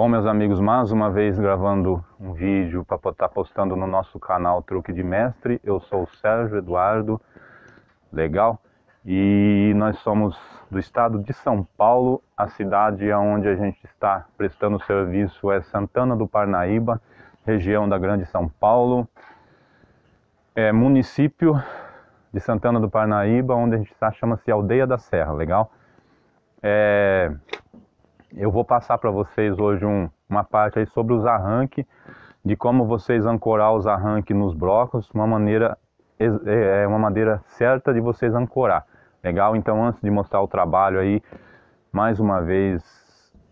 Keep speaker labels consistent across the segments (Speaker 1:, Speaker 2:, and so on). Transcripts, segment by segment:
Speaker 1: Bom, meus amigos, mais uma vez gravando um vídeo para estar tá postando no nosso canal Truque de Mestre. Eu sou o Sérgio Eduardo, legal? E nós somos do estado de São Paulo. A cidade onde a gente está prestando serviço é Santana do Parnaíba, região da Grande São Paulo. É município de Santana do Parnaíba, onde a gente está, chama-se Aldeia da Serra, legal? É eu vou passar para vocês hoje um, uma parte aí sobre os arranques, de como vocês ancorar os arranques nos blocos, uma maneira é, é uma maneira certa de vocês ancorar. Legal? Então, antes de mostrar o trabalho aí, mais uma vez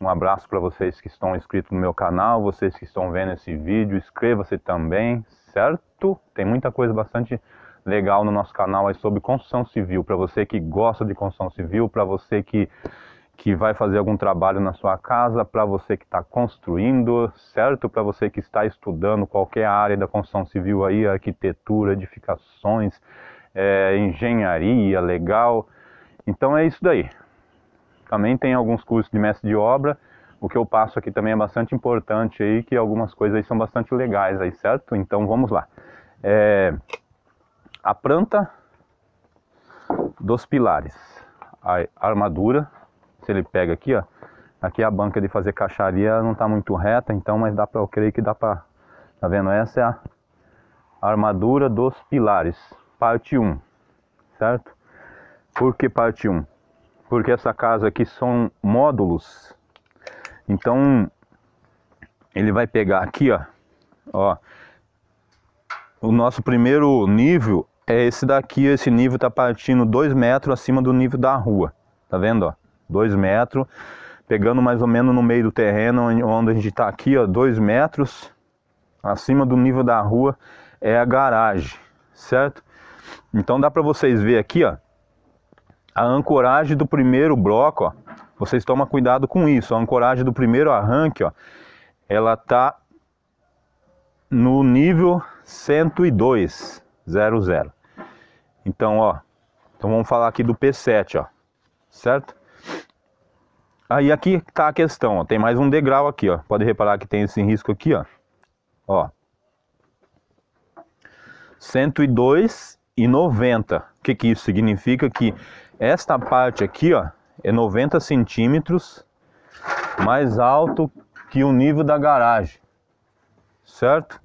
Speaker 1: um abraço para vocês que estão inscritos no meu canal, vocês que estão vendo esse vídeo, inscreva-se também, certo? Tem muita coisa bastante legal no nosso canal aí sobre construção civil, para você que gosta de construção civil, para você que que vai fazer algum trabalho na sua casa, para você que está construindo, certo? Para você que está estudando qualquer área da construção civil aí, arquitetura, edificações, é, engenharia, legal. Então é isso daí. Também tem alguns cursos de mestre de obra. O que eu passo aqui também é bastante importante aí, que algumas coisas aí são bastante legais aí, certo? Então vamos lá. É, a planta dos pilares, a armadura, se ele pega aqui, ó. Aqui a banca de fazer caixaria não está muito reta, então, mas dá para eu creio que dá para Tá vendo? Essa é a armadura dos pilares, parte 1, certo? Por que parte 1? Porque essa casa aqui são módulos. Então, ele vai pegar aqui, ó, ó. O nosso primeiro nível é esse daqui, esse nível tá partindo 2 metros acima do nível da rua, tá vendo, ó? 2 metros, pegando mais ou menos no meio do terreno onde a gente está aqui, ó, 2 metros acima do nível da rua é a garagem, certo? Então dá para vocês ver aqui, ó, a ancoragem do primeiro bloco, ó. Vocês tomam cuidado com isso. A ancoragem do primeiro arranque, ó, ela está no nível 102, 00. Então, ó, então vamos falar aqui do P7, ó. Certo? Aí aqui está a questão, ó, tem mais um degrau aqui, ó. Pode reparar que tem esse risco aqui, ó. Ó. 102 e O que que isso significa? Que esta parte aqui, ó, é 90 centímetros mais alto que o nível da garagem, certo?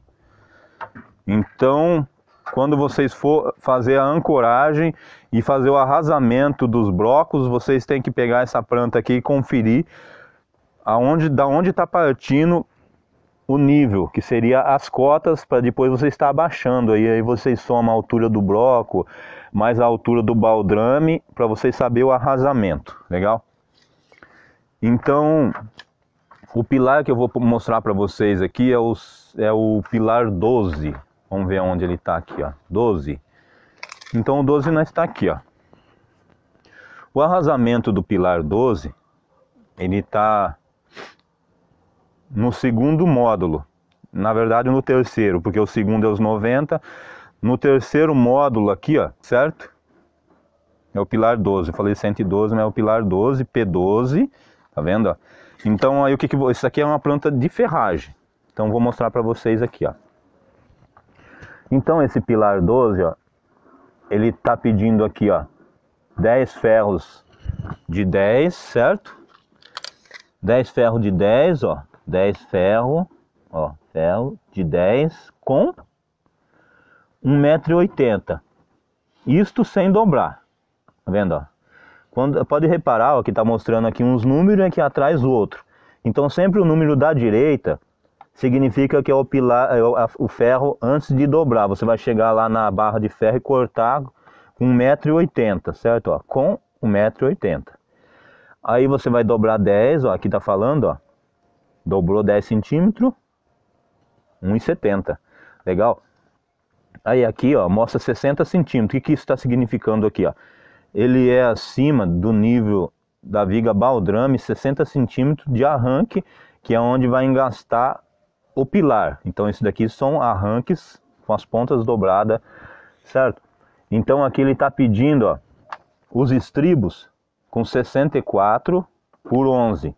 Speaker 1: Então, quando vocês for fazer a ancoragem e fazer o arrasamento dos blocos, vocês têm que pegar essa planta aqui e conferir aonde, da onde está partindo o nível, que seria as cotas, para depois você estar abaixando. Aí, aí vocês somam a altura do bloco, mais a altura do baldrame, para vocês saber o arrasamento, legal? Então, o pilar que eu vou mostrar para vocês aqui é, é o pilar 12, Vamos ver onde ele está aqui, ó. 12. Então o 12 não está aqui, ó. O arrasamento do pilar 12, ele está no segundo módulo. Na verdade, no terceiro, porque o segundo é os 90. No terceiro módulo aqui, ó, certo? É o pilar 12. Eu falei 112, mas é o pilar 12, P12. Tá vendo? Ó? Então aí o que que isso aqui é uma planta de ferragem. Então vou mostrar para vocês aqui, ó. Então esse pilar 12, ó, ele está pedindo aqui, ó, 10 ferros de 10, certo? 10 ferro de 10, ó, 10 ferro, ó, ferro de 10 com 1,80m. Isto sem dobrar. Tá vendo, ó? Quando, pode reparar ó, que está mostrando aqui uns números e aqui atrás o outro. Então sempre o número da direita significa que é o pilar, é o, ferro antes de dobrar. Você vai chegar lá na barra de ferro e cortar com 1,80m, certo? Ó, com 1,80m. Aí você vai dobrar 10, ó, aqui tá falando, ó. Dobrou 10 centímetros, 1,70. Legal? Aí aqui, ó, mostra 60 centímetros. O que, que isso está significando aqui, ó? Ele é acima do nível da viga baldrame, 60 centímetros de arranque, que é onde vai engastar o pilar. Então isso daqui são arranques com as pontas dobradas, certo? Então aqui ele está pedindo ó, os estribos com 64 por 11,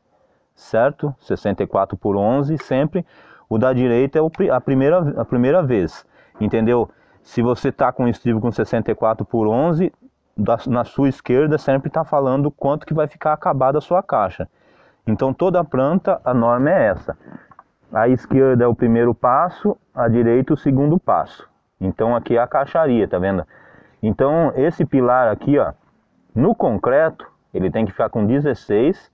Speaker 1: certo? 64 por 11 sempre. O da direita é a primeira, a primeira vez, entendeu? Se você está com estribo com 64 por 11, da, na sua esquerda sempre está falando quanto que vai ficar acabada a sua caixa. Então toda planta a norma é essa. A esquerda é o primeiro passo, a direita o segundo passo. Então aqui é a caixaria, tá vendo? Então esse pilar aqui, ó, no concreto, ele tem que ficar com 16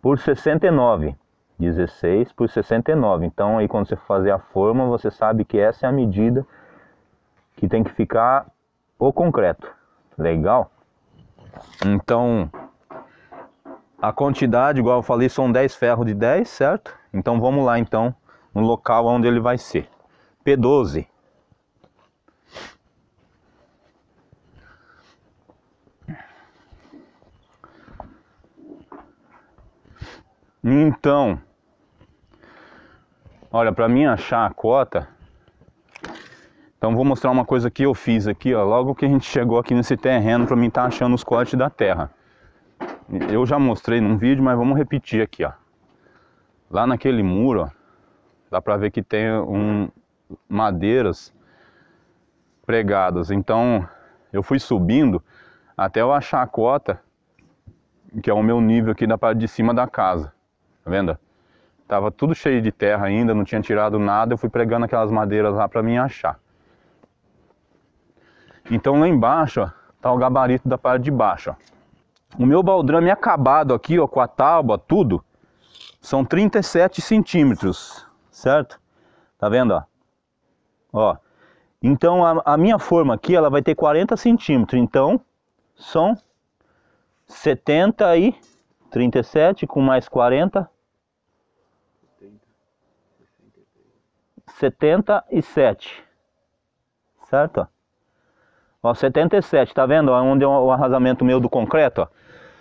Speaker 1: por 69. 16 por 69. Então aí quando você fazer a forma, você sabe que essa é a medida que tem que ficar o concreto. Legal? Então, a quantidade, igual eu falei, são 10 ferros de 10, certo? Então vamos lá então no local onde ele vai ser. P12. Então, olha, para mim achar a cota, então vou mostrar uma coisa que eu fiz aqui, ó, logo que a gente chegou aqui nesse terreno para mim estar tá achando os cortes da terra. Eu já mostrei num vídeo, mas vamos repetir aqui, ó. Lá naquele muro, ó, dá pra ver que tem um, madeiras pregadas. Então, eu fui subindo até eu achar a cota, que é o meu nível aqui da parte de cima da casa. Tá vendo? Tava tudo cheio de terra ainda, não tinha tirado nada, eu fui pregando aquelas madeiras lá para mim achar. Então lá embaixo, ó, tá o gabarito da parte de baixo, ó. O meu baldrame acabado aqui, ó, com a tábua, tudo, são 37 centímetros, certo? Tá vendo, ó? Ó, então a, a, minha forma aqui, ela vai ter 40 centímetros, então são 70 e 37 com mais 40, 77, certo? Ó, 77, tá vendo? Ó, onde é o arrasamento meu do concreto, ó.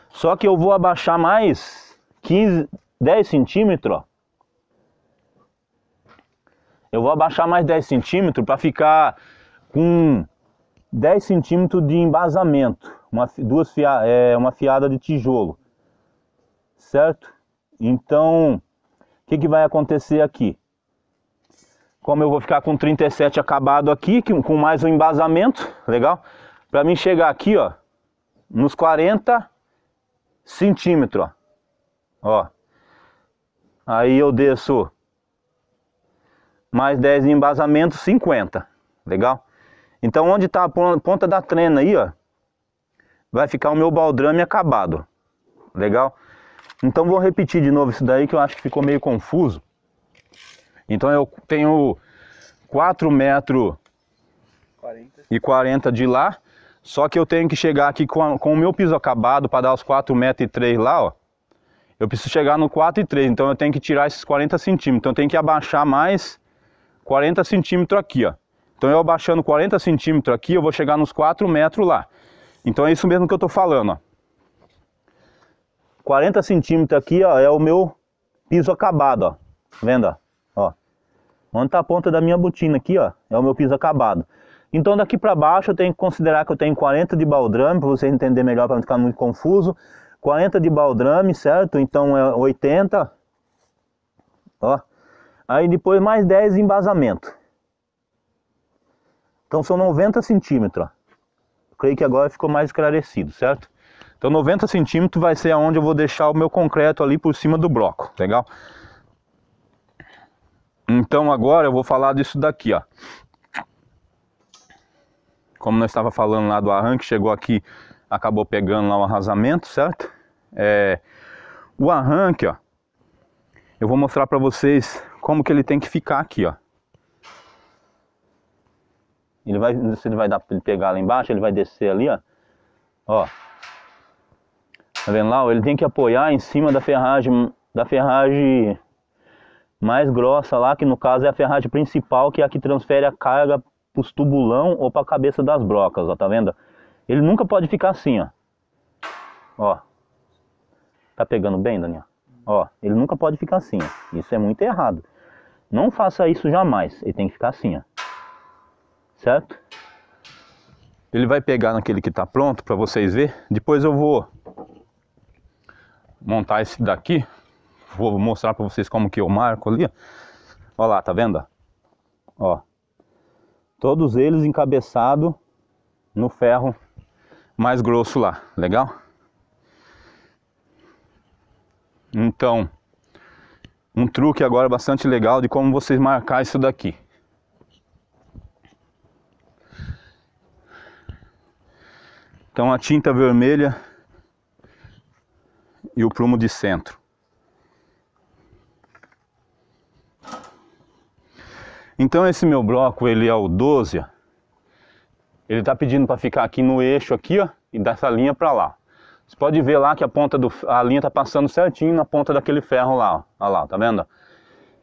Speaker 1: Só que eu vou abaixar mais 15, 10 centímetros, ó. Eu vou abaixar mais 10 centímetros para ficar com 10 centímetros de embasamento. Uma, duas fia, é, uma fiada de tijolo. Certo? Então, o que, que vai acontecer aqui? como eu vou ficar com 37 acabado aqui, com mais um embasamento, legal? Para mim chegar aqui, ó, nos 40 centímetros, ó. ó. Aí eu desço mais 10 de embasamento, 50, legal? Então onde está a ponta da trena aí, ó, vai ficar o meu baldrame acabado, legal? Então vou repetir de novo isso daí que eu acho que ficou meio confuso. Então eu tenho 4 metros 40. e 40 de lá, só que eu tenho que chegar aqui com, a, com o meu piso acabado para dar os 4 metros e 3 lá, ó. Eu preciso chegar no 4 e 3, então eu tenho que tirar esses 40 centímetros. Então eu tenho que abaixar mais 40 centímetros aqui, ó. Então eu abaixando 40 centímetros aqui, eu vou chegar nos 4 metros lá. Então é isso mesmo que eu tô falando, ó. 40 centímetros aqui, ó, é o meu piso acabado, ó. Tá vendo, ó. Onde está a ponta da minha botina aqui, ó, é o meu piso acabado. Então daqui para baixo eu tenho que considerar que eu tenho 40 de baldrame, para você entender melhor, para não ficar muito confuso. 40 de baldrame, certo? Então é 80, ó. Aí depois mais 10 de embasamento. Então são 90 centímetros, Creio que agora ficou mais esclarecido, certo? Então 90 centímetros vai ser aonde eu vou deixar o meu concreto ali por cima do bloco, legal? Então agora eu vou falar disso daqui, ó. Como nós estava falando lá do arranque, chegou aqui, acabou pegando lá o arrasamento, certo? É, o arranque, ó. Eu vou mostrar para vocês como que ele tem que ficar aqui, ó. Ele vai, se ele vai dar para ele pegar lá embaixo, ele vai descer ali, ó. Ó. Tá vendo lá? Ele tem que apoiar em cima da ferragem, da ferragem mais grossa lá, que no caso é a ferragem principal, que é a que transfere a carga para os tubulão ou para a cabeça das brocas, ó, tá vendo? Ele nunca pode ficar assim, ó. Ó. Tá pegando bem, Daniel? Ó, ele nunca pode ficar assim, ó. Isso é muito errado. Não faça isso jamais. Ele tem que ficar assim, ó. Certo? Ele vai pegar naquele que tá pronto para vocês ver. Depois eu vou montar esse daqui vou mostrar para vocês como que eu marco ali. Olha lá, tá vendo? Ó, todos eles encabeçado no ferro mais grosso lá, legal? Então, um truque agora bastante legal de como vocês marcar isso daqui. Então a tinta vermelha e o prumo de centro. Então esse meu bloco, ele é o 12, ó. Ele tá pedindo para ficar aqui no eixo aqui, ó, e dessa linha para lá. Você pode ver lá que a ponta do a linha tá passando certinho na ponta daquele ferro lá, ó. lá, tá vendo?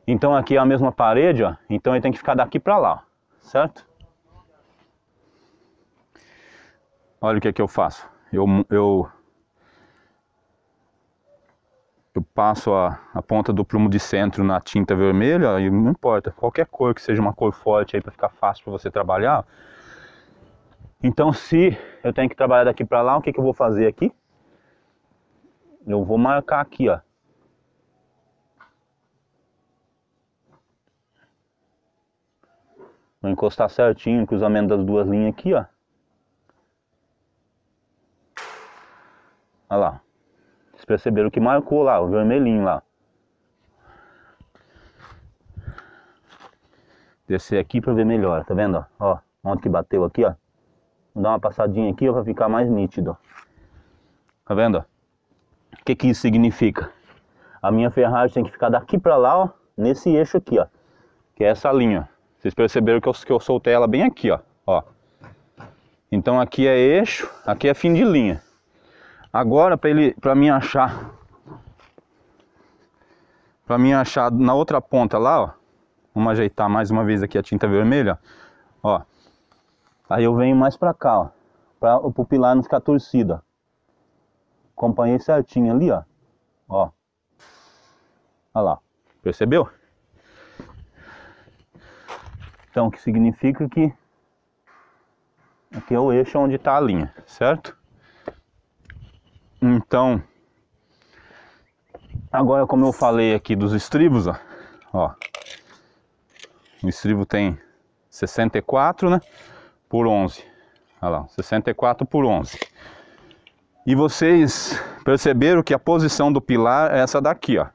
Speaker 1: Então aqui é a mesma parede, ó. Então ele tem que ficar daqui para lá, certo? Olha o que é que eu faço. Eu eu eu passo a, a ponta do plumo de centro na tinta vermelha, e não importa, qualquer cor que seja uma cor forte aí para ficar fácil para você trabalhar. Então, se eu tenho que trabalhar daqui para lá, o que, que eu vou fazer aqui? Eu vou marcar aqui, ó. Vou encostar certinho o cruzamento das duas linhas aqui, ó. Olha lá. Vocês perceberam que marcou lá, o vermelhinho lá. Descer aqui para ver melhor, tá vendo? Ó, onde que bateu aqui, ó. Vou dar uma passadinha aqui para ficar mais nítido. Tá vendo? O que que isso significa? A minha ferragem tem que ficar daqui para lá, ó, nesse eixo aqui, ó. Que é essa linha. Vocês perceberam que eu, que eu soltei ela bem aqui, ó. ó. Então aqui é eixo, aqui é fim de linha. Agora para ele para mim achar para mim achar na outra ponta lá, ó. Vamos ajeitar mais uma vez aqui a tinta vermelha, ó. Aí eu venho mais para cá, ó, para o pupilar não ficar torcida. Acompanhei certinho ali, ó. Ó. Olha lá. Percebeu? Então, o que significa que aqui é o eixo onde está a linha, certo? Então, agora como eu falei aqui dos estribos, ó, ó o estribo tem 64, né, por 11. Olha lá, 64 por 11. E vocês perceberam que a posição do pilar é essa daqui, ó.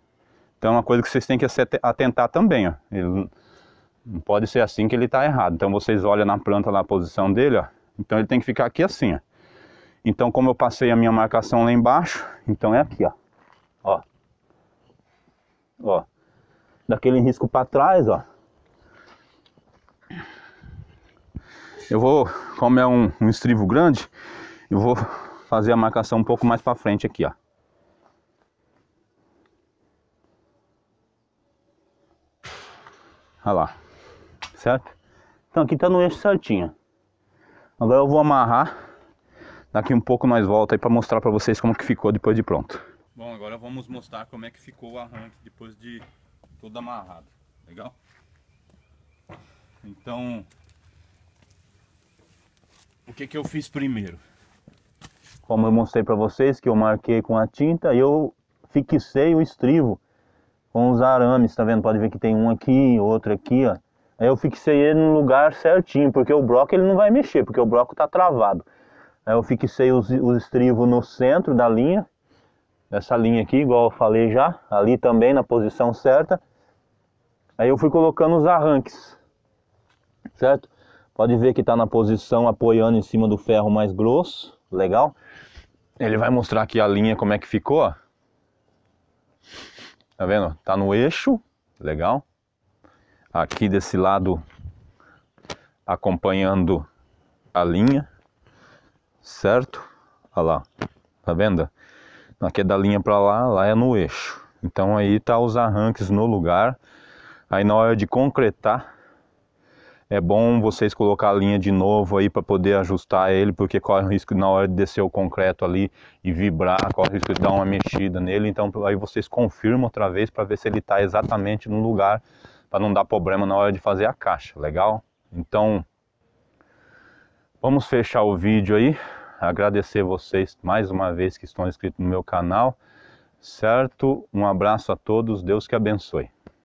Speaker 1: Então é uma coisa que vocês têm que atentar também, ó. Ele, não pode ser assim que ele está errado. Então vocês olham na planta lá a posição dele, ó. Então ele tem que ficar aqui assim, ó. Então, como eu passei a minha marcação lá embaixo, então é aqui, ó. Ó. Ó. Daquele risco para trás, ó. Eu vou, como é um, um estrivo grande, eu vou fazer a marcação um pouco mais para frente aqui, ó. Olha lá. Certo? Então aqui tá no eixo certinho. Agora eu vou amarrar Daqui um pouco nós volta aí para mostrar para vocês como que ficou depois de pronto. Bom, agora vamos mostrar como é que ficou o arranque depois de todo amarrado, legal? Então, o que que eu fiz primeiro? Como eu mostrei para vocês que eu marquei com a tinta e eu fixei o estrivo com os arames, tá vendo? Pode ver que tem um aqui, outro aqui, ó. Aí eu fixei ele no lugar certinho, porque o bloco ele não vai mexer, porque o bloco tá travado. Né, eu fixei os, os estribos no centro da linha, Essa linha aqui, igual eu falei já, ali também na posição certa. Aí eu fui colocando os arranques, certo? Pode ver que está na posição apoiando em cima do ferro mais grosso, legal? Ele vai mostrar aqui a linha como é que ficou, ó. Tá vendo? Tá no eixo, legal? Aqui desse lado acompanhando a linha, certo? Olha lá, tá vendo? Aqui é da linha para lá, lá é no eixo. Então aí tá os arranques no lugar. Aí na hora de concretar, é bom vocês colocar a linha de novo aí para poder ajustar ele, porque corre o risco na hora de descer o concreto ali e vibrar, corre o risco de dar uma mexida nele. Então aí vocês confirmam outra vez para ver se ele está exatamente no lugar para não dar problema na hora de fazer a caixa, legal? Então vamos fechar o vídeo aí agradecer vocês mais uma vez que estão inscritos no meu canal, certo? Um abraço a todos, Deus que abençoe.